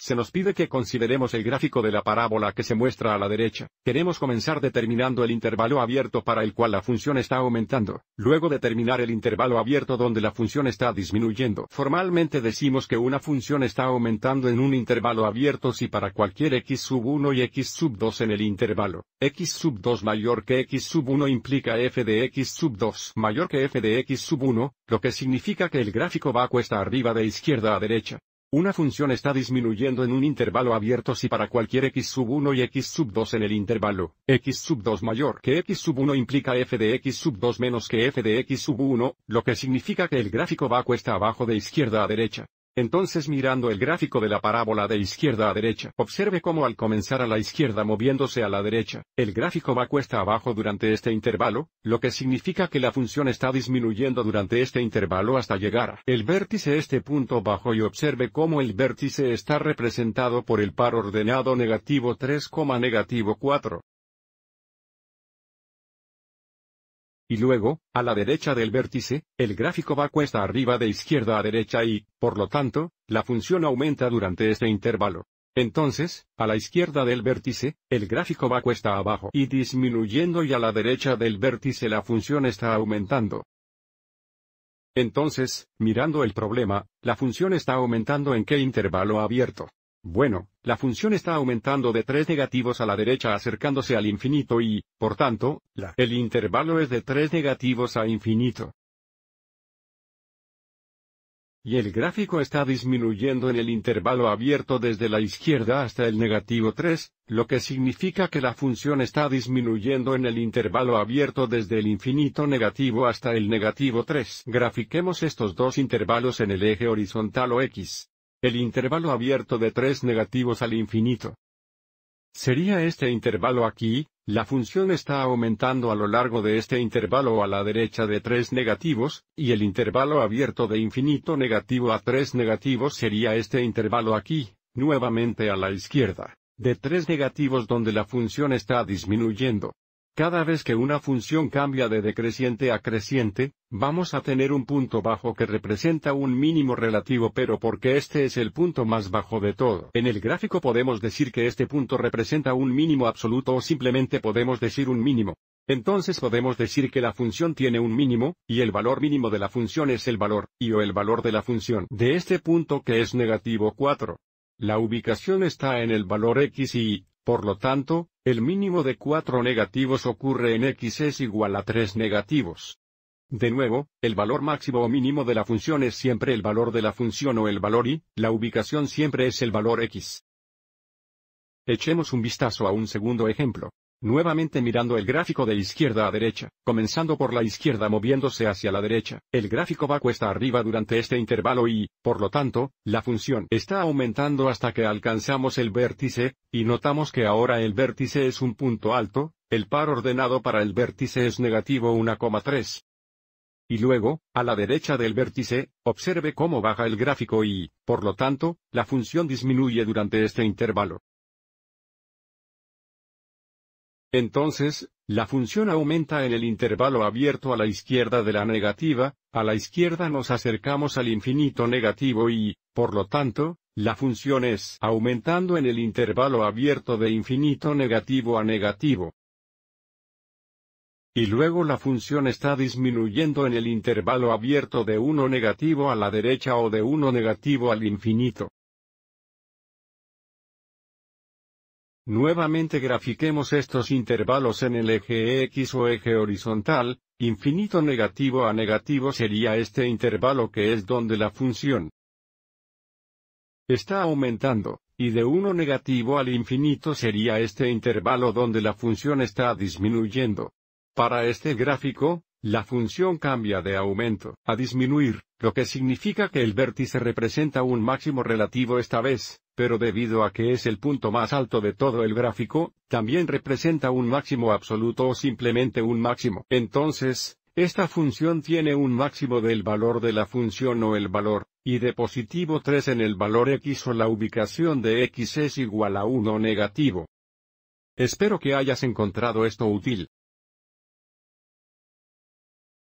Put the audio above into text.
Se nos pide que consideremos el gráfico de la parábola que se muestra a la derecha. Queremos comenzar determinando el intervalo abierto para el cual la función está aumentando, luego determinar el intervalo abierto donde la función está disminuyendo. Formalmente decimos que una función está aumentando en un intervalo abierto si para cualquier x sub 1 y x sub 2 en el intervalo, x sub 2 mayor que x sub 1 implica f de x sub 2 mayor que f de x sub 1, lo que significa que el gráfico va cuesta arriba de izquierda a derecha. Una función está disminuyendo en un intervalo abierto si para cualquier x sub 1 y x sub 2 en el intervalo, x sub 2 mayor que x sub 1 implica f de x sub 2 menos que f de x sub 1, lo que significa que el gráfico va cuesta abajo de izquierda a derecha. Entonces mirando el gráfico de la parábola de izquierda a derecha, observe cómo al comenzar a la izquierda moviéndose a la derecha, el gráfico va cuesta abajo durante este intervalo, lo que significa que la función está disminuyendo durante este intervalo hasta llegar el vértice este punto bajo y observe cómo el vértice está representado por el par ordenado negativo 3, negativo 4. Y luego, a la derecha del vértice, el gráfico va cuesta arriba de izquierda a derecha y, por lo tanto, la función aumenta durante este intervalo. Entonces, a la izquierda del vértice, el gráfico va cuesta abajo y disminuyendo y a la derecha del vértice la función está aumentando. Entonces, mirando el problema, la función está aumentando en qué intervalo abierto. Bueno, la función está aumentando de 3 negativos a la derecha acercándose al infinito y, por tanto, el intervalo es de 3 negativos a infinito. Y el gráfico está disminuyendo en el intervalo abierto desde la izquierda hasta el negativo 3, lo que significa que la función está disminuyendo en el intervalo abierto desde el infinito negativo hasta el negativo 3. Grafiquemos estos dos intervalos en el eje horizontal o x. El intervalo abierto de tres negativos al infinito. ¿Sería este intervalo aquí? La función está aumentando a lo largo de este intervalo a la derecha de tres negativos, y el intervalo abierto de infinito negativo a tres negativos sería este intervalo aquí, nuevamente a la izquierda, de tres negativos donde la función está disminuyendo. Cada vez que una función cambia de decreciente a creciente, Vamos a tener un punto bajo que representa un mínimo relativo pero porque este es el punto más bajo de todo. En el gráfico podemos decir que este punto representa un mínimo absoluto o simplemente podemos decir un mínimo. Entonces podemos decir que la función tiene un mínimo, y el valor mínimo de la función es el valor, y o el valor de la función de este punto que es negativo 4. La ubicación está en el valor x y por lo tanto, el mínimo de 4 negativos ocurre en x es igual a 3 negativos. De nuevo, el valor máximo o mínimo de la función es siempre el valor de la función o el valor y, la ubicación siempre es el valor x. Echemos un vistazo a un segundo ejemplo. Nuevamente mirando el gráfico de izquierda a derecha, comenzando por la izquierda moviéndose hacia la derecha, el gráfico va cuesta arriba durante este intervalo y, por lo tanto, la función está aumentando hasta que alcanzamos el vértice, y notamos que ahora el vértice es un punto alto, el par ordenado para el vértice es negativo 1,3, y luego, a la derecha del vértice, observe cómo baja el gráfico y, por lo tanto, la función disminuye durante este intervalo. Entonces, la función aumenta en el intervalo abierto a la izquierda de la negativa, a la izquierda nos acercamos al infinito negativo y, por lo tanto, la función es aumentando en el intervalo abierto de infinito negativo a negativo y luego la función está disminuyendo en el intervalo abierto de 1 negativo a la derecha o de 1 negativo al infinito. Nuevamente grafiquemos estos intervalos en el eje X o eje horizontal, infinito negativo a negativo sería este intervalo que es donde la función está aumentando, y de 1 negativo al infinito sería este intervalo donde la función está disminuyendo. Para este gráfico, la función cambia de aumento a disminuir, lo que significa que el vértice representa un máximo relativo esta vez, pero debido a que es el punto más alto de todo el gráfico, también representa un máximo absoluto o simplemente un máximo. Entonces, esta función tiene un máximo del valor de la función o el valor, y de positivo 3 en el valor x o la ubicación de x es igual a 1 negativo. Espero que hayas encontrado esto útil.